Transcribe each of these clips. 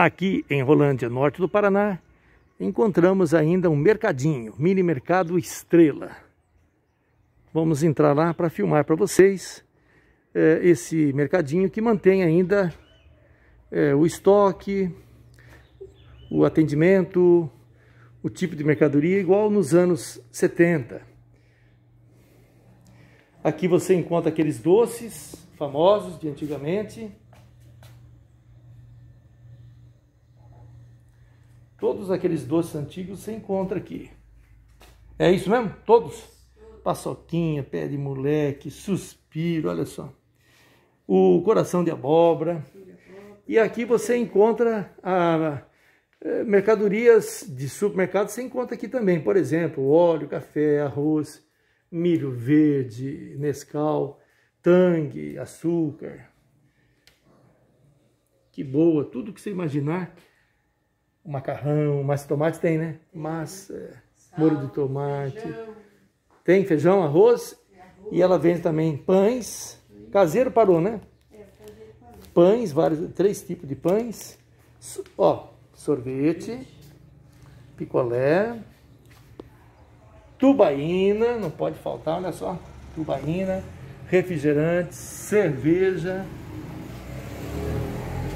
Aqui em Rolândia, norte do Paraná, encontramos ainda um mercadinho, mini mercado Estrela. Vamos entrar lá para filmar para vocês é, esse mercadinho que mantém ainda é, o estoque, o atendimento, o tipo de mercadoria igual nos anos 70. Aqui você encontra aqueles doces famosos de antigamente. Todos aqueles doces antigos você encontra aqui. É isso mesmo? Todos? Paçoquinha, pé de moleque, suspiro, olha só. O coração de abóbora. E aqui você encontra a, a, é, mercadorias de supermercado, você encontra aqui também. Por exemplo, óleo, café, arroz, milho verde, Nescau, Tang, açúcar. Que boa, tudo que você imaginar macarrão, mas tomate tem, né? Mas, né? é, molho de tomate. Tem feijão, é arroz. E ela vende também pães. Caseiro parou, né? É, pães, vários, três tipos de pães. Ó, sorvete, picolé, tubaína, não pode faltar, olha só, tubaína, refrigerante, cerveja,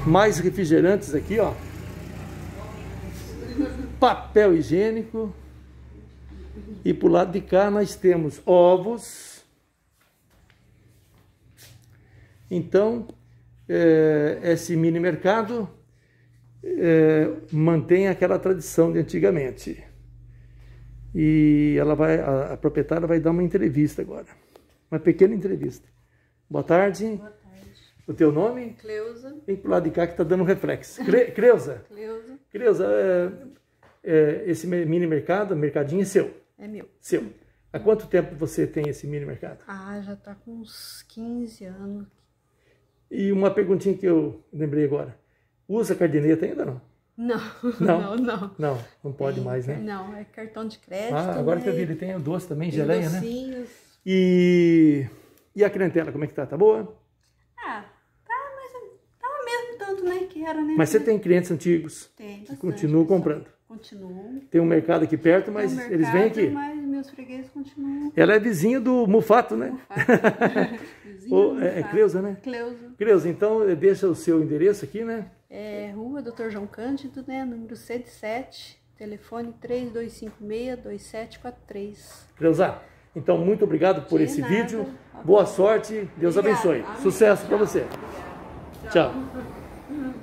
mais refrigerantes aqui, ó, papel higiênico. E para o lado de cá nós temos ovos. Então, é, esse mini mercado é, mantém aquela tradição de antigamente. E ela vai, a, a, proprietária vai dar uma entrevista agora. Uma pequena entrevista. Boa tarde. Boa tarde. O teu nome? Cleusa. Vem pro lado de cá que tá dando reflexo. Cleusa. Cleusa. Cleusa, é, é, esse mini mercado, mercadinho é seu. É meu. Seu. Há é. quanto tempo você tem esse mini mercado? Ah, já está com uns 15 anos. E uma perguntinha que eu lembrei agora. Usa caderneta ainda não? Não, não, não. Não, não, não pode tem, mais, né? Não, é cartão de ah, crédito. Ah, agora né? que eu vi, ele tem o doce também, tem geleia, né? docinhos. né? E, e a clientela, como é que tá? Tá boa? Ah, tá, mas tá o mesmo tanto, né, que era, né? Mas você tem clientes antigos? Tem, Que continuam comprando. Continuam. Tem um mercado aqui perto, mas um mercado, eles vêm aqui. Mas meus fregueses continuam. Ela é vizinha do Mufato, né? Mufato. vizinha do é, é Cleusa, né? Cleusa. Cleusa, então eh, deixa o seu endereço aqui, né? É Rua Dr. João Cândido, né? Número 107, telefone 3256-2743. Cleusa, então muito obrigado por De esse nada. vídeo. Tá Boa sorte, Deus Obrigada. abençoe. Amém. Sucesso para você. Obrigada. Tchau. Tchau.